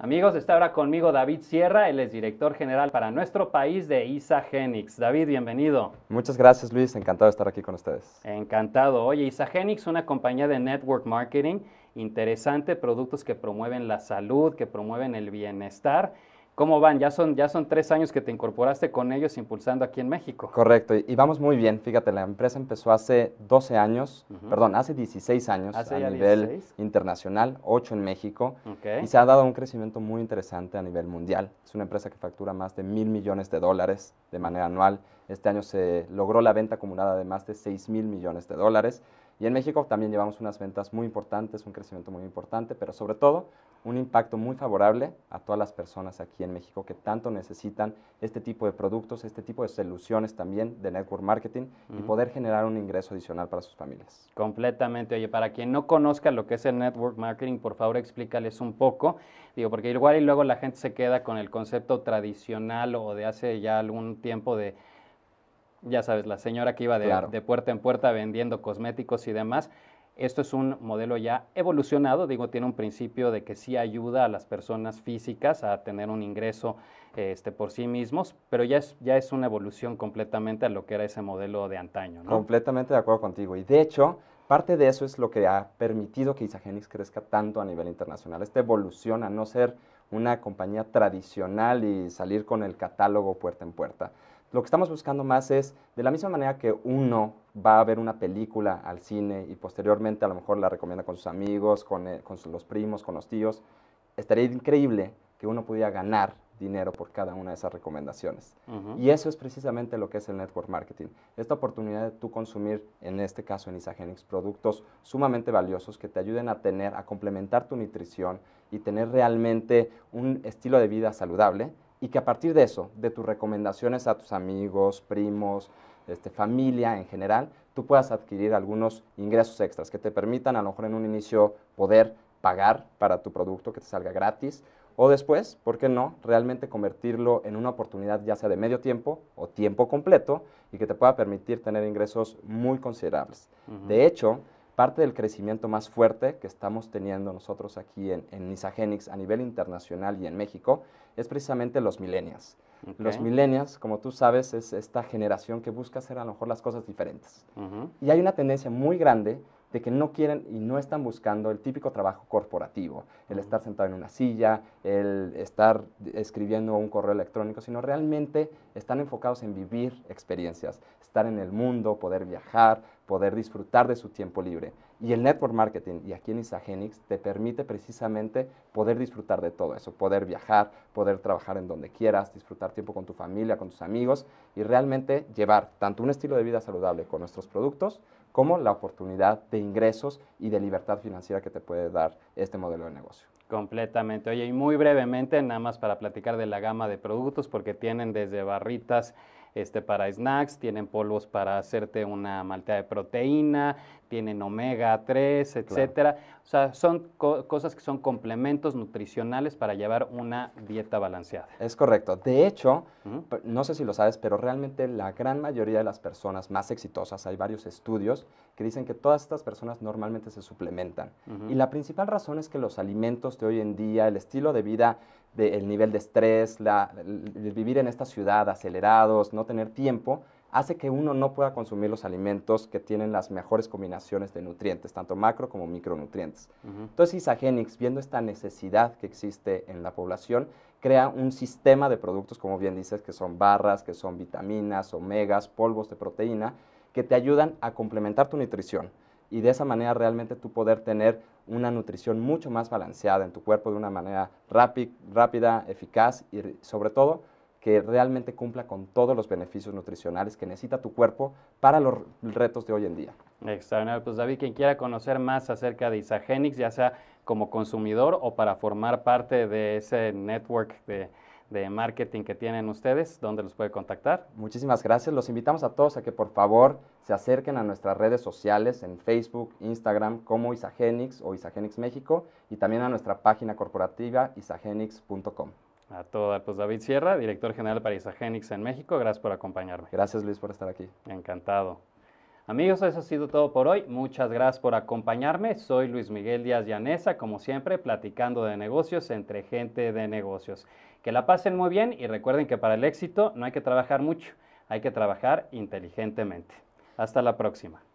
Amigos, está ahora conmigo David Sierra, él es director general para nuestro país de Isagenix. David, bienvenido. Muchas gracias Luis, encantado de estar aquí con ustedes. Encantado. Oye, Isagenix es una compañía de network marketing, interesante, productos que promueven la salud, que promueven el bienestar ¿Cómo van? Ya son, ya son tres años que te incorporaste con ellos impulsando aquí en México. Correcto, y, vamos muy bien. Fíjate, la empresa empezó hace 12 años, perdón, hace 16 años a nivel internacional, 8 en México, y se ha dado un crecimiento muy interesante a nivel mundial. Es una empresa que factura más de mil millones de dólares de manera anual. Este año se logró la venta acumulada de más de 6 mil millones de dólares. Y en México también llevamos unas ventas muy importantes, un crecimiento muy importante, pero sobre todo un impacto muy favorable a todas las personas aquí en México que tanto necesitan este tipo de productos, este tipo de soluciones también de network marketing y poder generar un ingreso adicional para sus familias. Completamente. Oye, para quien no conozca lo que es el network marketing, por favor explícales un poco. Digo, porque igual y luego la gente se queda con el concepto tradicional o de hace ya algún tiempo de ya sabes, la señora que iba de, de, puerta en puerta vendiendo cosméticos y demás, esto es un modelo ya evolucionado, digo, tiene un principio de que sí ayuda a las personas físicas a tener un ingreso este, por sí mismos, pero ya es, ya es una evolución completamente a lo que era ese modelo de antaño. Completamente de acuerdo contigo. Y de hecho, parte de eso es lo que ha permitido que Isagenix crezca tanto a nivel internacional. Esta evolución a no ser una compañía tradicional y salir con el catálogo puerta en puerta. Lo que estamos buscando más es, de la misma manera que uno va a ver una película al cine y posteriormente a lo mejor la recomienda con sus amigos, con, eh, con los primos, con los tíos, estaría increíble que uno pudiera ganar dinero por cada una de esas recomendaciones. Y eso es precisamente lo que es el network marketing. Esta oportunidad de tú consumir, en este caso en Isagenix, productos sumamente valiosos que te ayuden a tener, a complementar tu nutrición y tener realmente un estilo de vida saludable y que a partir de eso, de tus recomendaciones a tus amigos, primos, este, familia en general, tú puedas adquirir algunos ingresos extras que te permitan a lo mejor en un inicio poder pagar para tu producto que te salga gratis o después, ¿por qué no?, realmente convertirlo en una oportunidad ya sea de medio tiempo o tiempo completo y que te pueda permitir tener ingresos muy considerables. De hecho, parte del crecimiento más fuerte que estamos teniendo nosotros aquí en, Nisagenix a nivel internacional y en México es precisamente los millennials. Los millennials, como tú sabes, es esta generación que busca hacer a lo mejor las cosas diferentes. Y hay una tendencia muy grande de que no quieren y no están buscando el típico trabajo corporativo, el estar sentado en una silla, el estar escribiendo un correo electrónico, sino realmente están enfocados en vivir experiencias, estar en el mundo, poder viajar, poder disfrutar de su tiempo libre. Y el network marketing, y aquí en Isagenix, te permite precisamente poder disfrutar de todo eso, poder viajar, poder trabajar en donde quieras, disfrutar tiempo con tu familia, con tus amigos y realmente llevar tanto un estilo de vida saludable con nuestros productos como la oportunidad de ingresos y de libertad financiera que te puede dar este modelo de negocio. Completamente. Oye, y muy brevemente, nada más para platicar de la gama de productos, porque tienen desde barritas este, para snacks, tienen polvos para hacerte una malteada de proteína, tienen omega 3, etcétera. O sea, son cosas que son complementos nutricionales para llevar una dieta balanceada. Es correcto. De hecho, no sé si lo sabes, pero realmente la gran mayoría de las personas más exitosas, hay varios estudios que dicen que todas estas personas normalmente se suplementan. Y la principal razón es que los alimentos de hoy en día, el estilo de vida, el nivel de estrés, vivir en esta ciudad acelerados, no tener tiempo, hace que uno no pueda consumir los alimentos que tienen las mejores combinaciones de nutrientes, tanto macro como micronutrientes. Entonces Isagenix, viendo esta necesidad que existe en la población, crea un sistema de productos, como bien dices, que son barras, que son vitaminas, omegas, polvos de proteína, que te ayudan a complementar tu nutrición y de esa manera realmente tú poder tener una nutrición mucho más balanceada en tu cuerpo de una manera rápida, eficaz y sobre todo que realmente cumpla con todos los beneficios nutricionales que necesita tu cuerpo para los retos de hoy en día. Extraordinario. Pues David, quien quiera conocer más acerca de Isagenix, ya sea como consumidor o para formar parte de ese network de, de marketing que tienen ustedes, ¿dónde los puede contactar? Muchísimas gracias. Los invitamos a todos a que por favor se acerquen a nuestras redes sociales en Facebook, Instagram como Isagenix o Isagenix México y también a nuestra página corporativa isagenix.com. A toda, pues David Sierra, director general para Isagenix en México, gracias por acompañarme. Gracias Luis por estar aquí. Encantado. Amigos, eso ha sido todo por hoy. Muchas gracias por acompañarme. Soy Luis Miguel Díaz Llanesa, como siempre, platicando de negocios entre gente de negocios. Que la pasen muy bien y recuerden que para el éxito no hay que trabajar mucho, hay que trabajar inteligentemente. Hasta la próxima.